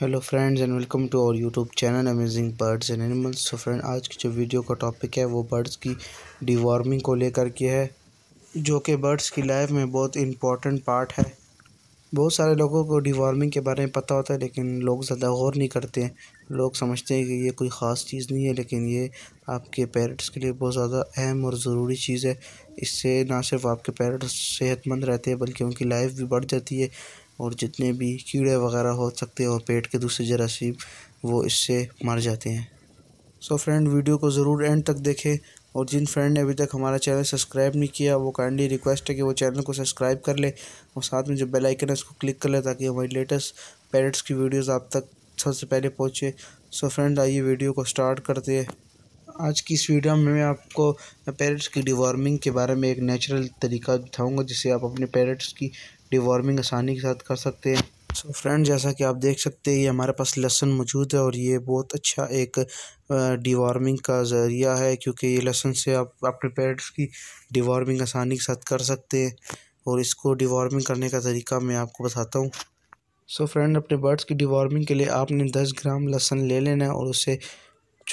hello friends and welcome to our YouTube channel amazing birds and animals so friend आज की जो video का topic है वो बर्ड्स की डिवॉर्मिंग को लेकर के है जो कि बर्ड्स की लाइफ में बहुत इम्पॉर्टेंट पार्ट है बहुत सारे लोगों को डिवॉर्मिंग के बारे में पता होता है लेकिन लोग ज़्यादा गौर नहीं करते हैं लोग समझते हैं कि ये कोई ख़ास चीज़ नहीं है लेकिन ये आपके पेरेंट्स के लिए बहुत ज़्यादा अहम और ज़रूरी चीज़ है इससे ना सिर्फ आपके पेरेंट्स सेहतमंद रहते हैं बल्कि उनकी लाइफ भी बढ़ जाती है और जितने भी कीड़े वगैरह हो सकते हैं और पेट के दूसरे जरासीम वो इससे मर जाते हैं सो so फ्रेंड वीडियो को ज़रूर एंड तक देखें और जिन फ्रेंड ने अभी तक हमारा चैनल सब्सक्राइब नहीं किया वो काइंडली रिक्वेस्ट है कि वो चैनल को सब्सक्राइब कर ले और साथ में जो बेल आइकन है उसको क्लिक कर ले ताकि हमारी लेटेस्ट पैरेट्स की वीडियोस आप तक सबसे पहले पहुँचे सो फ्रेंड आइए वीडियो को स्टार्ट करते हैं आज की इस वीडियो में मैं आपको पैरेट्स की डिवॉर्मिंग के बारे में एक नेचुरल तरीका दिखाऊंगा जिससे आप अपने पैरेट्स की डिवॉर्मिंग आसानी के साथ कर सकते हैं सो so फ्रेंड जैसा कि आप देख सकते हैं ये हमारे पास लहसन मौजूद है और ये बहुत अच्छा एक डिवार्मिंग का ज़रिया है क्योंकि ये लहसन से आप अपने पैरेट्स की डिवार्मिंग आसानी के साथ कर सकते हैं और इसको डिवॉर्मिंग करने का तरीका मैं आपको बताता हूँ सो so फ्रेंड अपने बर्ड्स की डिवार्मिंग के लिए आपने दस ग्राम लहसन ले लेना है और उसे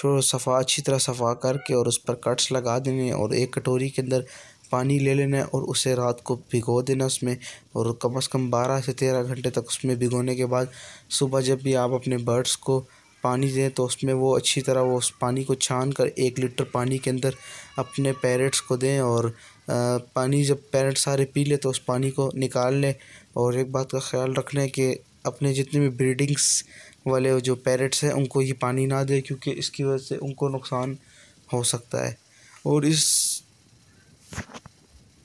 उसको सफ़ा अच्छी तरह सफ़ा करके और उस पर कट्स लगा देने और एक कटोरी के अंदर पानी ले लेना और उसे रात को भिगो देना उसमें और कम से कम बारह से तेरह घंटे तक उसमें भिगोने के बाद सुबह जब भी आप अपने बर्ड्स को पानी दें तो उसमें वो अच्छी तरह वो उस पानी को छान कर एक लीटर पानी के अंदर अपने पैरेट्स को दें और आ, पानी जब पैरेट सारे पी लें तो उस पानी को निकाल लें और एक बात का ख्याल रख लें कि अपने जितने भी ब्रीडिंग्स वाले जो पैरेट्स हैं उनको ये पानी ना दे क्योंकि इसकी वजह से उनको नुकसान हो सकता है और इस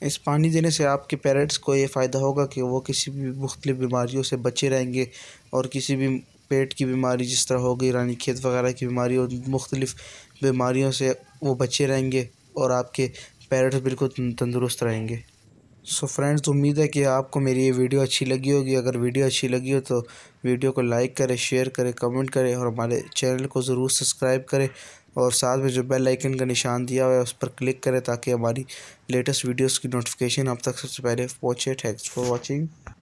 इस पानी देने से आपके पैरेट्स को ये फ़ायदा होगा कि वो किसी भी मुख्तु बीमारियों से बचे रहेंगे और किसी भी पेट की बीमारी जिस तरह हो गई रानी खेत वगैरह की बीमारी और मुख्तलिफ बीमारियों से वो बचे रहेंगे और आपके पैरेट्स बिल्कुल तंदुरुस्त रहेंगे सो फ्रेंड्स उम्मीद है कि आपको मेरी ये वीडियो अच्छी लगी होगी अगर वीडियो अच्छी लगी हो तो वीडियो को लाइक करें शेयर करें कमेंट करें और हमारे चैनल को ज़रूर सब्सक्राइब करें और साथ में जो बेल आइकन का निशान दिया हुआ है उस पर क्लिक करें ताकि हमारी लेटेस्ट वीडियोस की नोटिफिकेशन आप तक सबसे पहले पहुँचे थैंक्स फॉर वॉचिंग